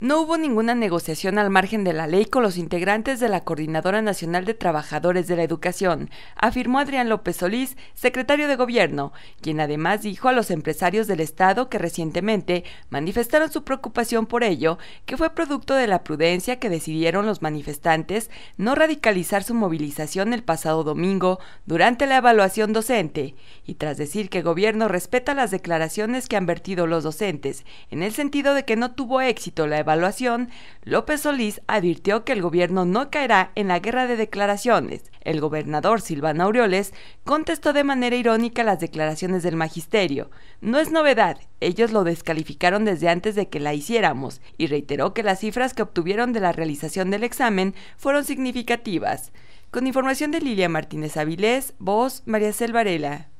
No hubo ninguna negociación al margen de la ley con los integrantes de la Coordinadora Nacional de Trabajadores de la Educación, afirmó Adrián López Solís, secretario de Gobierno, quien además dijo a los empresarios del Estado que recientemente manifestaron su preocupación por ello, que fue producto de la prudencia que decidieron los manifestantes no radicalizar su movilización el pasado domingo durante la evaluación docente, y tras decir que Gobierno respeta las declaraciones que han vertido los docentes, en el sentido de que no tuvo éxito la evaluación, López Solís advirtió que el gobierno no caerá en la guerra de declaraciones. El gobernador Silvano Aureoles contestó de manera irónica las declaraciones del magisterio. No es novedad, ellos lo descalificaron desde antes de que la hiciéramos y reiteró que las cifras que obtuvieron de la realización del examen fueron significativas. Con información de Lilia Martínez Avilés, voz María Selvarela.